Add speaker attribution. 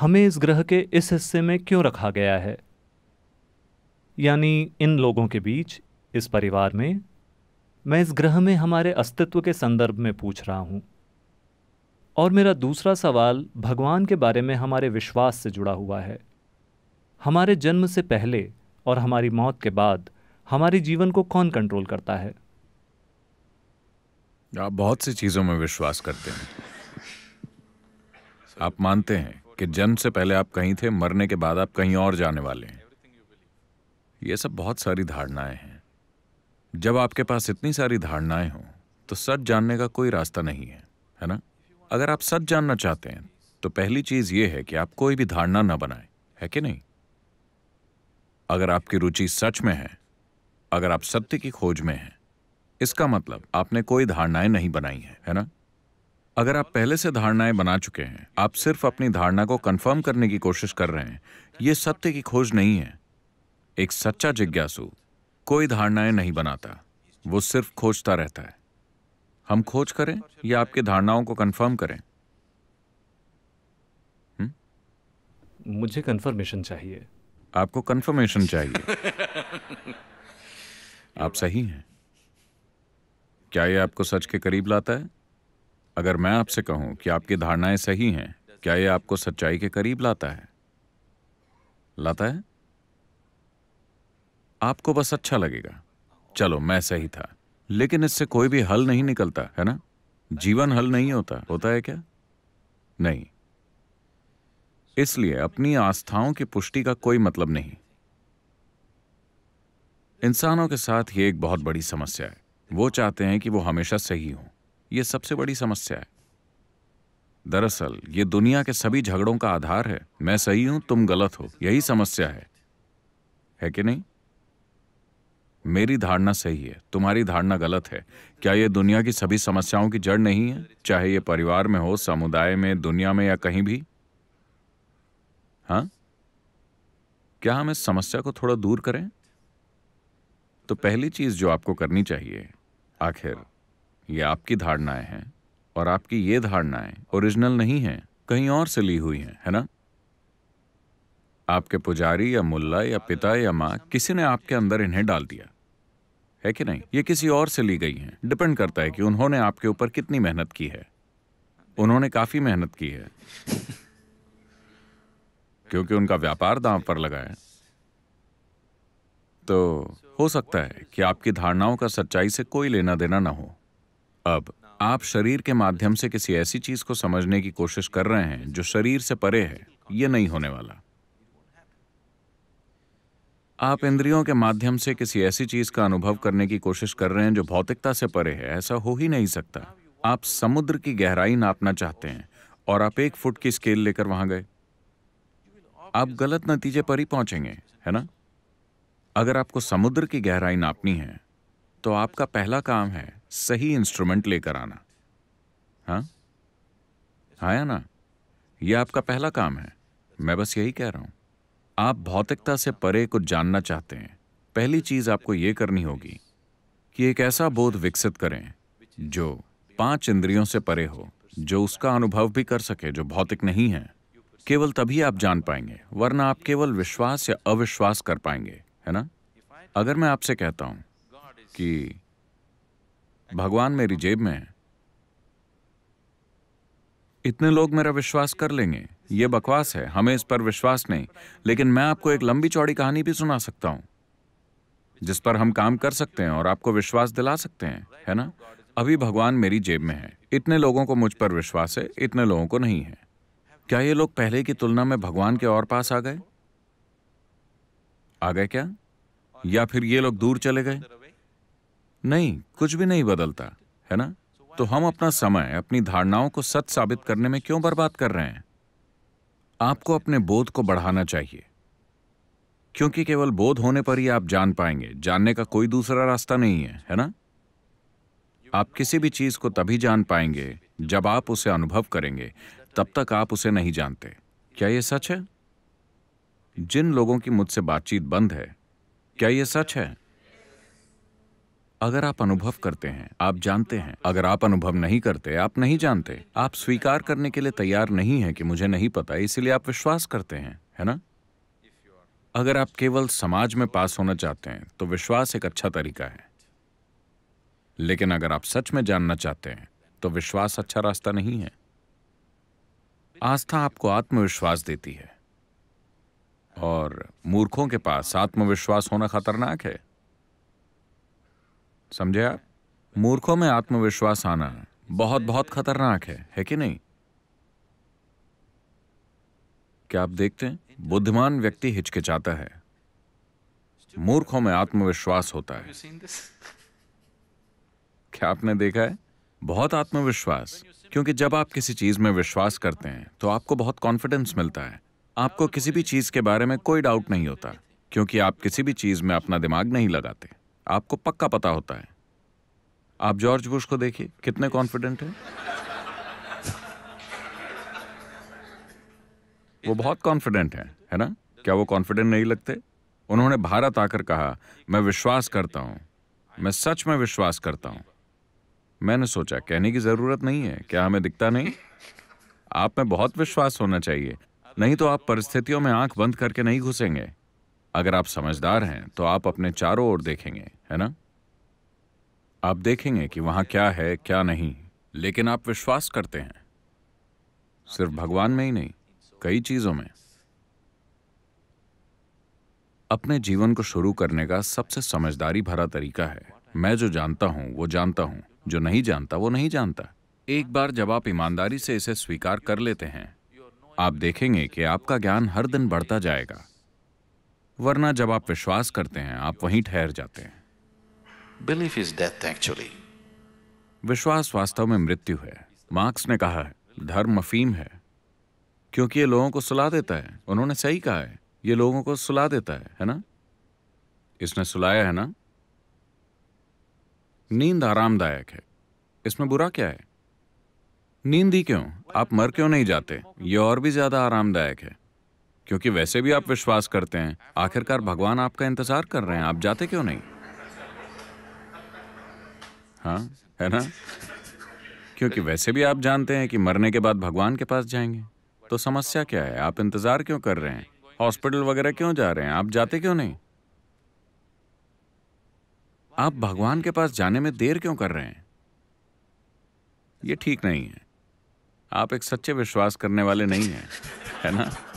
Speaker 1: हमें इस ग्रह के इस हिस्से में क्यों रखा गया है यानी इन लोगों के बीच इस परिवार में मैं इस ग्रह में हमारे अस्तित्व के संदर्भ में पूछ रहा हूं और मेरा दूसरा सवाल भगवान के बारे में हमारे विश्वास से जुड़ा हुआ है हमारे जन्म से पहले और हमारी मौत के बाद हमारे जीवन को कौन कंट्रोल करता है आप बहुत सी चीज़ों में विश्वास करते हैं आप मानते हैं कि जन्म से पहले आप कहीं थे मरने के बाद आप कहीं और जाने वाले हैं ये सब बहुत सारी धारणाएं हैं जब आपके पास इतनी सारी धारणाएं हों तो सच जानने का कोई रास्ता नहीं है है ना अगर आप सच जानना चाहते हैं तो पहली चीज ये है कि आप कोई भी धारणा ना बनाए है कि नहीं अगर आपकी रुचि सच में है अगर आप सत्य की खोज में हैं इसका मतलब आपने कोई धारणाएं नहीं बनाई हैं है ना अगर आप पहले से धारणाएं बना चुके हैं आप सिर्फ अपनी धारणा को कंफर्म करने की कोशिश कर रहे हैं यह सत्य की खोज नहीं है एक सच्चा जिज्ञासु कोई धारणाएं नहीं बनाता वो सिर्फ खोजता रहता है हम खोज करें या आपकी धारणाओं को कंफर्म करें हु? मुझे कंफर्मेशन चाहिए आपको कंफर्मेशन चाहिए आप सही हैं क्या यह आपको सच के करीब लाता है अगर मैं आपसे कहूं कि आपकी धारणाएं सही हैं क्या ये आपको सच्चाई के करीब लाता है लाता है आपको बस अच्छा लगेगा चलो मैं सही था लेकिन इससे कोई भी हल नहीं निकलता है ना जीवन हल नहीं होता होता है क्या नहीं इसलिए अपनी आस्थाओं की पुष्टि का कोई मतलब नहीं इंसानों के साथ ये एक बहुत बड़ी समस्या है वो चाहते हैं कि वो हमेशा सही हों यह सबसे बड़ी समस्या है दरअसल ये दुनिया के सभी झगड़ों का आधार है मैं सही हूं तुम गलत हो यही समस्या है है कि नहीं मेरी धारणा सही है तुम्हारी धारणा गलत है क्या यह दुनिया की सभी समस्याओं की जड़ नहीं है चाहे यह परिवार में हो समुदाय में दुनिया में या कहीं भी हा? क्या हम इस समस्या को थोड़ा दूर करें तो पहली चीज जो आपको करनी चाहिए आखिर ये आपकी धारणाएं हैं और आपकी ये धारणाएं ओरिजिनल नहीं हैं कहीं और से ली हुई हैं है ना आपके पुजारी या मुल्ला या पिता या माँ किसी ने आपके अंदर इन्हें डाल दिया है कि नहीं ये किसी और से ली गई हैं डिपेंड करता है कि उन्होंने आपके ऊपर कितनी मेहनत की है उन्होंने काफी मेहनत की है क्योंकि उनका व्यापार दांव पर लगा है तो हो सकता है कि आपकी धारणाओं का सच्चाई से कोई लेना देना ना हो अब आप शरीर के माध्यम से किसी ऐसी चीज को समझने की कोशिश कर रहे हैं जो शरीर से परे है ये नहीं होने वाला आप इंद्रियों के माध्यम से किसी ऐसी चीज का अनुभव करने की कोशिश कर रहे हैं जो भौतिकता से परे है ऐसा हो ही नहीं सकता आप समुद्र की गहराई नापना चाहते हैं और आप एक फुट की स्केल लेकर वहां गए आप गलत नतीजे पर ही पहुंचेंगे है ना अगर आपको समुद्र की गहराई नापनी है तो आपका पहला काम है सही इंस्ट्रूमेंट लेकर आना हाँ आया हाँ ना ये आपका पहला काम है मैं बस यही कह रहा हूँ आप भौतिकता से परे कुछ जानना चाहते हैं पहली चीज आपको ये करनी होगी कि एक ऐसा बोध विकसित करें जो पांच इंद्रियों से परे हो जो उसका अनुभव भी कर सके जो भौतिक नहीं है केवल तभी आप जान पाएंगे वरना आप केवल विश्वास या अविश्वास कर पाएंगे है ना अगर मैं आपसे कहता हूं कि भगवान मेरी जेब में है इतने लोग मेरा विश्वास कर लेंगे ये बकवास है हमें इस पर विश्वास नहीं लेकिन मैं आपको एक लंबी चौड़ी कहानी भी सुना सकता हूं जिस पर हम काम कर सकते हैं और आपको विश्वास दिला सकते हैं है ना अभी भगवान मेरी जेब में है इतने लोगों को मुझ पर विश्वास है इतने लोगों को नहीं है क्या ये लोग पहले की तुलना में भगवान के और पास आ गए आ गए क्या या फिर ये लोग दूर चले गए नहीं कुछ भी नहीं बदलता है ना तो हम अपना समय अपनी धारणाओं को सच साबित करने में क्यों बर्बाद कर रहे हैं आपको अपने बोध को बढ़ाना चाहिए क्योंकि केवल बोध होने पर ही आप जान पाएंगे जानने का कोई दूसरा रास्ता नहीं है है ना आप किसी भी चीज को तभी जान पाएंगे जब आप उसे अनुभव करेंगे तब तक आप उसे नहीं जानते क्या यह सच है जिन लोगों की मुझसे बातचीत बंद है क्या यह सच है अगर आप अनुभव करते हैं आप जानते हैं अगर आप अनुभव नहीं करते आप नहीं जानते आप स्वीकार करने के लिए तैयार नहीं है कि मुझे नहीं पता इसीलिए आप विश्वास करते हैं है ना अगर आप केवल समाज में पास होना चाहते हैं तो विश्वास एक अच्छा तरीका है लेकिन अगर आप सच में जानना चाहते हैं तो विश्वास अच्छा रास्ता नहीं है आस्था आपको आत्मविश्वास देती है और मूर्खों के पास आत्मविश्वास होना खतरनाक है समझे आप मूर्खों में आत्मविश्वास आना बहुत बहुत खतरनाक है है कि नहीं क्या आप देखते हैं बुद्धिमान व्यक्ति हिचकिचाता है मूर्खों में आत्मविश्वास होता है क्या आपने देखा है बहुत आत्मविश्वास क्योंकि जब आप किसी चीज में विश्वास करते हैं तो आपको बहुत कॉन्फिडेंस मिलता है आपको किसी भी चीज के बारे में कोई डाउट नहीं होता क्योंकि आप किसी भी चीज में अपना दिमाग नहीं लगाते आपको पक्का पता होता है आप जॉर्ज बुश को देखिए कितने कॉन्फिडेंट हैं वो बहुत कॉन्फिडेंट हैं है ना क्या वो कॉन्फिडेंट नहीं लगते उन्होंने भारत आकर कहा मैं विश्वास करता हूं मैं सच में विश्वास करता हूं मैंने सोचा कहने की ज़रूरत नहीं है क्या हमें दिखता नहीं आप में बहुत विश्वास होना चाहिए नहीं तो आप परिस्थितियों में आंख बंद करके नहीं घुसेंगे अगर आप समझदार हैं तो आप अपने चारों ओर देखेंगे है ना आप देखेंगे कि वहां क्या है क्या नहीं लेकिन आप विश्वास करते हैं सिर्फ भगवान में ही नहीं कई चीजों में अपने जीवन को शुरू करने का सबसे समझदारी भरा तरीका है मैं जो जानता हूं वो जानता हूं जो नहीं जानता वो नहीं जानता एक बार जब आप ईमानदारी से इसे स्वीकार कर लेते हैं आप देखेंगे कि आपका ज्ञान हर दिन बढ़ता जाएगा वरना जब आप विश्वास करते हैं आप वहीं ठहर जाते हैं बिलीफ इज डेथ एक्चुअली विश्वास वास्तव में मृत्यु है मार्क्स ने कहा है धर्म अफीम है क्योंकि ये लोगों को सुला देता है उन्होंने सही कहा है ये लोगों को सुला देता है है ना इसने सुलाया है ना नींद आरामदायक है इसमें बुरा क्या है नींद ही क्यों आप मर क्यों नहीं जाते ये और भी ज्यादा आरामदायक है क्योंकि वैसे भी आप विश्वास करते हैं आखिरकार भगवान आपका इंतजार कर रहे हैं आप जाते क्यों नहीं हाँ है ना क्योंकि वैसे भी आप जानते हैं कि मरने के बाद भगवान के पास जाएंगे तो समस्या क्या है आप इंतजार क्यों कर रहे हैं हॉस्पिटल वगैरह क्यों जा रहे हैं आप जाते क्यों नहीं आप भगवान के पास जाने में देर क्यों कर रहे हैं ये ठीक नहीं है आप एक सच्चे विश्वास करने वाले नहीं हैं है ना